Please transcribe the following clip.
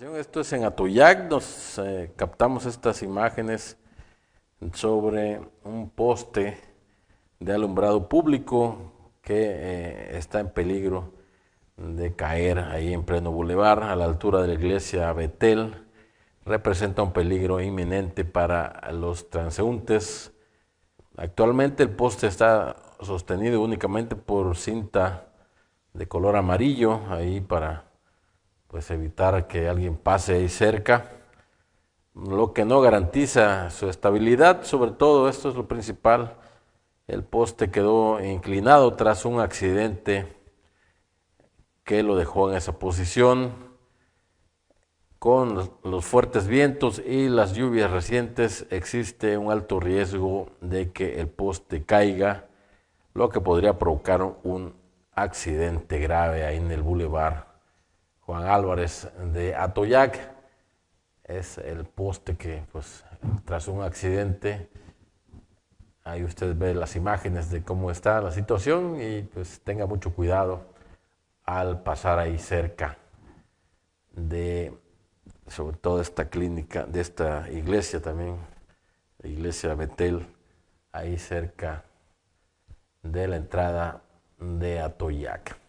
Esto es en Atoyac, nos eh, captamos estas imágenes sobre un poste de alumbrado público que eh, está en peligro de caer ahí en pleno bulevar a la altura de la iglesia Betel. Representa un peligro inminente para los transeúntes. Actualmente el poste está sostenido únicamente por cinta de color amarillo ahí para pues evitar que alguien pase ahí cerca, lo que no garantiza su estabilidad, sobre todo esto es lo principal, el poste quedó inclinado tras un accidente que lo dejó en esa posición con los fuertes vientos y las lluvias recientes existe un alto riesgo de que el poste caiga, lo que podría provocar un accidente grave ahí en el bulevar Juan Álvarez de Atoyac. Es el poste que, pues, tras un accidente, ahí usted ve las imágenes de cómo está la situación y pues tenga mucho cuidado al pasar ahí cerca de, sobre todo esta clínica, de esta iglesia también, la iglesia Betel, ahí cerca de la entrada de Atoyac.